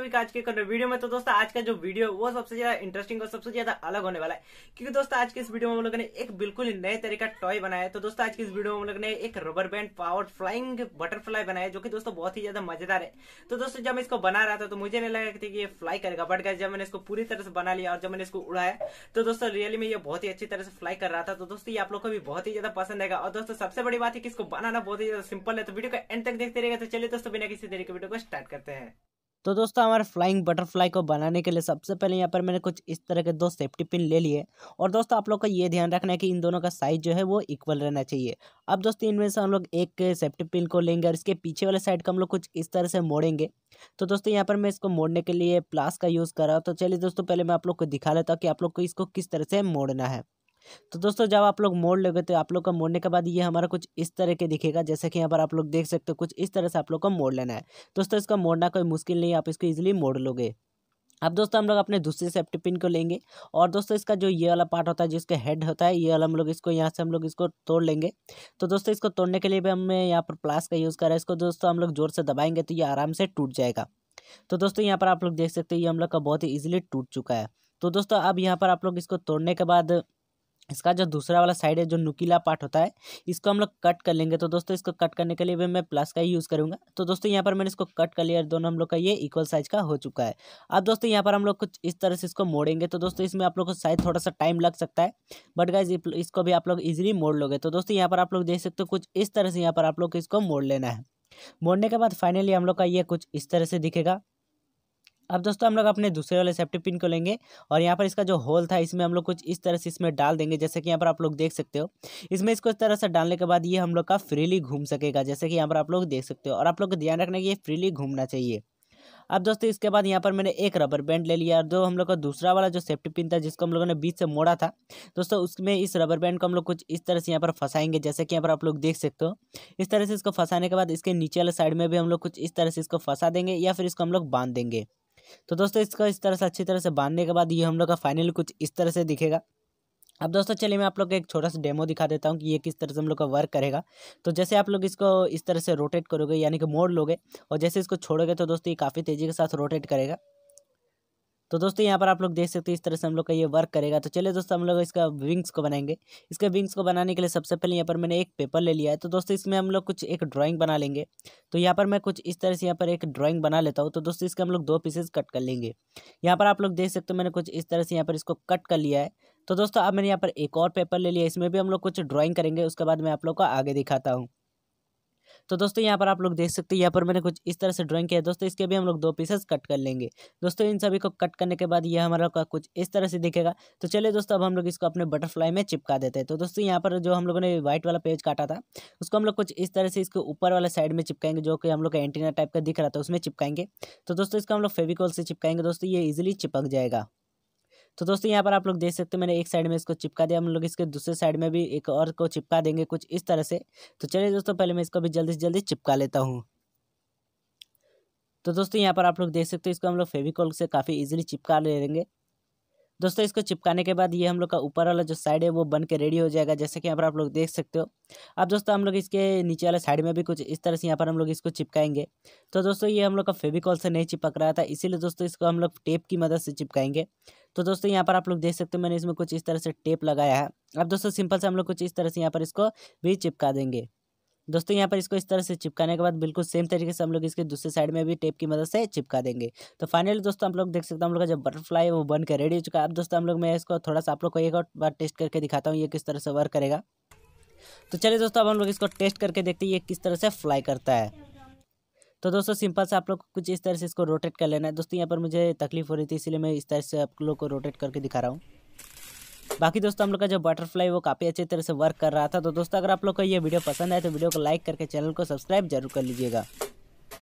सभी का आज के वीडियो में तो दोस्तों आज का जो वीडियो वो सबसे ज्यादा इंटरेस्टिंग और सबसे ज्यादा अलग होने वाला है क्योंकि दोस्तों आज के इस वीडियो में हम लोग ने एक बिल्कुल नए तरीके का टॉय बनाया है तो दोस्तों आज के इस वीडियो में हम लोग ने एक rubber band power flying butterfly बनाया जो कि दोस्तों बहुत ही ज्यादा मजेदार है तो दोस्तों जब मैं इसको बना रहा था तो मुझे नहीं लगा कि ये फ्लाई करेगा बट जब मैंने इसको पूरी तरह से बना लिया और जब मैंने इसको उड़ाया तो दोस्तों रियली में ये बहुत ही अच्छी तरह से फ्लाई कर रहा था तो दोस्तों ये आप लोग को भी बहुत ही ज्यादा पसंद आएगा और दोस्तों सबसे बड़ी बात है कि इसको बनाना बहुत ही ज्यादा सिंपल है तो वीडियो का एंड तक देखते रहेगा तो चलिए दोस्तों बिना किसी तरीके वीडियो को स्टार्ट करते हैं तो दोस्तों हमारे फ्लाइंग बटरफ्लाई को बनाने के लिए सबसे पहले यहाँ पर मैंने कुछ इस तरह के दो सेफ्टी पिन ले लिए और दोस्तों आप लोग का ये ध्यान रखना है कि इन दोनों का साइज जो है वो इक्वल रहना चाहिए अब दोस्तों इनमें से हम लोग एक सेफ्टी पिन को लेंगे और इसके पीछे वाले साइड का हम लोग कुछ इस तरह से मोड़ेंगे तो दोस्तों यहाँ पर मैं इसको मोड़ने के लिए प्लास का यूज़ कर रहा हूँ तो चलिए दोस्तों पहले मैं आप लोग को दिखा लेता हूँ कि आप लोग को इसको किस तरह से मोड़ना है तो दोस्तों जब आप लोग मोड़ लोगे तो आप लोग का मोड़ने के बाद ये हमारा कुछ इस तरह के दिखेगा जैसे कि यहाँ पर आप लोग देख सकते हो कुछ इस तरह से आप लोग को मोड़ लेना है दोस्तों इसका मोड़ना कोई मुश्किल नहीं आप इसको ईजिली मोड़ लोगे अब दोस्तों हम लोग अपने दूसरे सेफ्टी पिन को लेंगे और दोस्तों इसका जो ये वाला पार्ट होता है जिसका हेड होता है ये वाला हम लोग इसको यहाँ से हम लोग इसको तोड़ लेंगे तो दोस्तों इसको तोड़ने के लिए भी हमें यहाँ पर प्लास का यूज़ कर रहे है इसको दोस्तों हम लोग जोर से दबाएंगे तो ये आराम से टूट जाएगा तो दोस्तों यहाँ पर आप लोग देख सकते हो ये हम लोग का बहुत ही ईजिली टूट चुका है तो दोस्तों अब यहाँ पर आप लोग इसको तोड़ने के बाद इसका जो दूसरा वाला साइड है जो नुकीला पार्ट होता है इसको हम लोग कट कर लेंगे तो दोस्तों इसको कट करने के लिए भी मैं प्लस का ही यूज़ करूँगा तो दोस्तों यहाँ पर मैंने इसको कट कर लिया दोनों हम लोग का ये इक्वल साइज का हो चुका है अब दोस्तों यहाँ पर हम लोग कुछ इस तरह से इसको मोड़ेंगे तो दोस्तों इसमें आप लोग को शायद थोड़ा सा टाइम लग सकता है बट गाइज इसको भी आप लोग ईजिली मोड़ लोगे तो दोस्तों यहाँ पर आप लोग देख सकते हो कुछ इस तरह से यहाँ पर आप लोग इसको मोड़ लेना है मोड़ने के बाद फाइनली हम लोग का ये कुछ इस तरह से दिखेगा अब दोस्तों हम लोग अपने दूसरे वाले सेफ्टी पिन को लेंगे और यहाँ पर इसका जो होल था इसमें हम लोग कुछ इस तरह से इसमें डाल देंगे जैसे कि यहाँ पर आप लोग देख सकते हो इसमें इसको इस तरह से डालने के बाद ये हम लोग का फ्रीली घूम सकेगा जैसे कि यहाँ पर आप लोग देख सकते हो और आप लोग को ध्यान रखना कि ये फ्रीली घूमना चाहिए अब दोस्तों इसके बाद यहाँ पर मैंने एक रबर बैंड ले लिया और जो हम लोग का दूसरा वाला जो सेफ्टी पिन था जिसको हम लोगों ने बीच से मोड़ा था दोस्तों उसमें इस रबर बैंड को हम लोग कुछ इस तरह से यहाँ पर फंसाएंगे जैसे कि यहाँ पर आप लोग देख सकते हो इस तरह से इसको फंसाने के बाद इसके नीचे वाले साइड में भी हम लोग कुछ इस तरह से इसको फंसा देंगे या फिर इसको हम लोग बांध देंगे तो दोस्तों इसको इस तरह से अच्छी तरह से बांधने के बाद ये हम लोग का फाइनल कुछ इस तरह से दिखेगा अब दोस्तों चलिए मैं आप लोग को एक छोटा सा डेमो दिखा देता हूँ कि ये किस तरह से हम लोग का वर्क करेगा तो जैसे आप लोग इसको इस तरह से रोटेट करोगे यानी कि मोड़ लोगे और जैसे इसको छोड़ोगे तो दोस्तों ये काफ़ी तेज़ी के साथ रोटेट करेगा तो दोस्तों यहाँ पर आप लोग देख सकते हैं इस तरह से हम लोग का ये वर्क करेगा तो चलिए दोस्तों हम लोग इसका विंग्स को बनाएंगे इसके विंग्स को बनाने के लिए सबसे पहले यहाँ पर मैंने एक पेपर ले लिया है तो दोस्तों इसमें हम लोग कुछ एक ड्राइंग बना लेंगे तो यहाँ पर मैं कुछ इस तरह से यहाँ पर एक ड्राइंग बना लेता हूँ तो दोस्तों इसके हम लोग दो पीसेस कट कर लेंगे यहाँ पर आप लोग देख सकते हो मैंने कुछ इस तरह से यहाँ पर इसको कट कर लिया है तो दोस्तों अब मैंने यहाँ पर एक और पेपर ले लिया इसमें भी हम लोग कुछ ड्राइंग करेंगे उसके बाद मैं आप लोग को आगे दिखाता हूँ तो दोस्तों यहाँ पर आप लोग देख सकते हैं यहाँ पर मैंने कुछ इस तरह से ड्राइंग किया दोस्तों इसके भी हम लोग दो पीसेस कट कर लेंगे दोस्तों इन सभी को कट करने के बाद यह हमारा कुछ इस तरह से दिखेगा तो चलिए दोस्तों अब हम लोग इसको अपने बटरफ्लाई में चिपका देते हैं तो दोस्तों यहाँ पर जो हम लोगों ने व्हाइट वाला पेज काटा था उसको हम लोग कुछ इस तरह से इसके ऊपर वाला साइड में चिपकाएंगे जो कि हम लोग का एंटीना टाइप का दिख रहा था उसमें चिपकाएंगे तो दोस्तों इसका हम लोग फेविकॉल से चिपकाएंगे दोस्तों ये ईजिली चिपक जाएगा तो दोस्तों यहाँ पर आप लोग देख सकते हो मैंने एक साइड में इसको चिपका दिया हम लोग इसके दूसरे साइड में भी एक और को चिपका देंगे कुछ इस तरह से तो चलिए दोस्तों पहले मैं इसको भी जल्दी से जल्दी चिपका लेता हूँ तो दोस्तों यहाँ पर आप लोग देख सकते हो इसको हम लोग फेविकॉल से काफ़ी ईजिली चिपका ले लेंगे दोस्तों इसको चिपकाने के बाद ये हम लोग का ऊपर वाला जो साइड है वो बन के रेडी हो जाएगा जैसे कि यहाँ पर आप लोग देख सकते हो अब दोस्तों हम लोग इसके नीचे वाले साइड में भी कुछ इस तरह से यहाँ पर हम लोग इसको चिपकाएंगे तो दोस्तों ये हम लोग का फेविकॉल से नहीं चिपक रहा था इसीलिए दोस्तों इसको हम लोग टेप की मदद से चिपकाएंगे तो दोस्तों यहाँ पर आप लोग देख सकते हो मैंने इसमें कुछ इस तरह से टेप लगाया है अब दोस्तों सिंपल से हम लोग कुछ इस तरह से यहाँ पर इसको भी चिपका देंगे दोस्तों यहाँ पर इसको इस तरह से चिपकाने के बाद बिल्कुल सेम तरीके से हम लोग इसके दूसरे साइड में भी टेप की मदद से चिपका देंगे तो फाइनली दोस्तों हम लोग देख सकते हैं हम लोग का जब बटरफ्लाई है वो बन के रेडी हो चुका है अब दोस्तों हम लोग मैं इसको थोड़ा सा आप लोग को एक और बार टेस्ट करके दिखाता हूँ ये किस तरह से वर्क करेगा तो चलिए दोस्तों अब हम लोग इसको टेस्ट करके देखते हैं ये किस तरह से फ्लाई करता है तो दोस्तों सिंपल से आप लोग को कुछ इस तरह से इसको रोटेट कर लेना है दोस्तों यहाँ पर मुझे तकलीफ हो रही थी इसलिए मैं इस तरह से आप लोग को रोटेट करके दिखा रहा हूँ बाकी दोस्तों हम लोग का जो बटरफ्लाई वो काफ़ी अच्छी तरह से वर्क कर रहा था तो दोस्तों अगर आप लोग को ये वीडियो पसंद आए तो वीडियो को लाइक करके चैनल को सब्सक्राइब जरूर कर लीजिएगा